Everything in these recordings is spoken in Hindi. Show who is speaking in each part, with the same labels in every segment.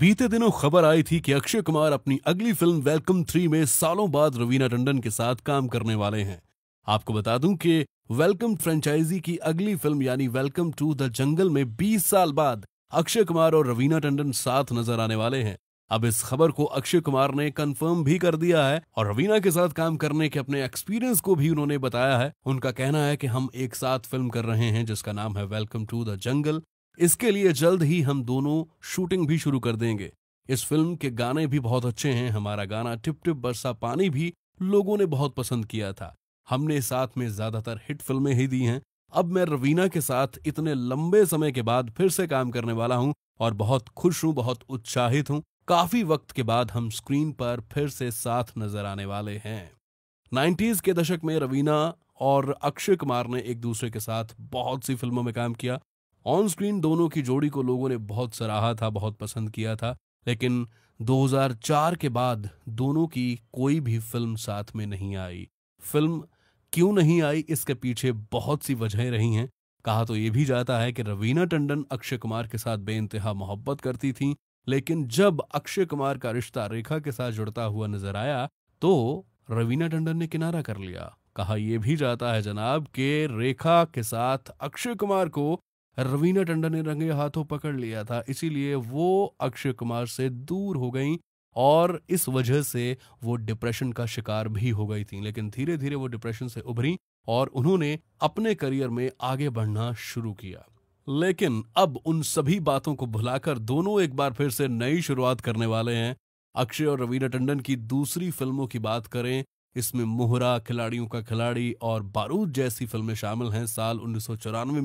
Speaker 1: बीते दिनों खबर आई थी कि अक्षय कुमार अपनी अगली फिल्म वेलकम थ्री में सालों बाद रवीना टंडन के साथ काम करने वाले हैं आपको बता दूं कि वेलकम फ्रेंचाइजी की अगली फिल्म यानी वेलकम टू द जंगल में 20 साल बाद अक्षय कुमार और रवीना टंडन साथ नजर आने वाले हैं अब इस खबर को अक्षय कुमार ने कंफर्म भी कर दिया है और रवीना के साथ काम करने के अपने एक्सपीरियंस को भी उन्होंने बताया है उनका कहना है कि हम एक साथ फिल्म कर रहे हैं जिसका नाम है वेलकम टू द जंगल इसके लिए जल्द ही हम दोनों शूटिंग भी शुरू कर देंगे इस फिल्म के गाने भी बहुत अच्छे हैं हमारा गाना टिप टिप बरसा पानी भी लोगों ने बहुत पसंद किया था हमने साथ में ज्यादातर हिट फिल्में ही दी हैं अब मैं रवीना के साथ इतने लंबे समय के बाद फिर से काम करने वाला हूं और बहुत खुश हूं बहुत उत्साहित हूं काफी वक्त के बाद हम स्क्रीन पर फिर से साथ नजर आने वाले हैं नाइन्टीज के दशक में रवीना और अक्षय कुमार ने एक दूसरे के साथ बहुत सी फिल्मों में काम किया ऑन स्क्रीन दोनों की जोड़ी को लोगों ने बहुत सराहा था बहुत पसंद किया था लेकिन 2004 के बाद दोनों की कोई भी फिल्म साथ में नहीं आई फिल्म क्यों नहीं आई इसके पीछे बहुत सी वजहें रही हैं कहा तो ये भी जाता है कि रवीना टंडन अक्षय कुमार के साथ बेइंतहा मोहब्बत करती थी लेकिन जब अक्षय कुमार का रिश्ता रेखा के साथ जुड़ता हुआ नजर आया तो रवीना टंडन ने किनारा कर लिया कहा यह भी जाता है जनाब के रेखा के साथ अक्षय कुमार को रवीना टंडन ने रंगे हाथों पकड़ लिया था इसीलिए वो अक्षय कुमार से दूर हो गई और इस वजह से वो डिप्रेशन का शिकार भी हो गई थी लेकिन धीरे धीरे वो डिप्रेशन से उभरी और उन्होंने अपने करियर में आगे बढ़ना शुरू किया लेकिन अब उन सभी बातों को भुलाकर दोनों एक बार फिर से नई शुरुआत करने वाले हैं अक्षय और रवीना टंडन की दूसरी फिल्मों की बात करें इसमें मोहरा खिलाड़ियों का खिलाड़ी और बारूद जैसी फिल्में शामिल हैं साल उन्नीस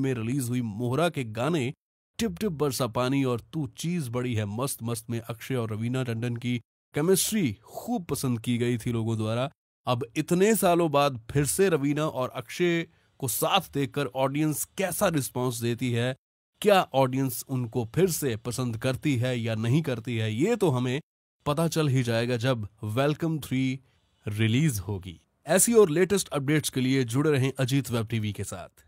Speaker 1: में रिलीज हुई मोहरा के गाने टिप टिप बरसा पानी और तू चीज बड़ी है मस्त मस्त में अक्षय और रवीना टंडन की केमिस्ट्री खूब पसंद की गई थी लोगों द्वारा अब इतने सालों बाद फिर से रवीना और अक्षय को साथ देखकर ऑडियंस कैसा रिस्पॉन्स देती है क्या ऑडियंस उनको फिर से पसंद करती है या नहीं करती है ये तो हमें पता चल ही जाएगा जब वेलकम थ्री रिलीज होगी ऐसी और लेटेस्ट अपडेट्स के लिए जुड़े रहें अजीत वेब टीवी के साथ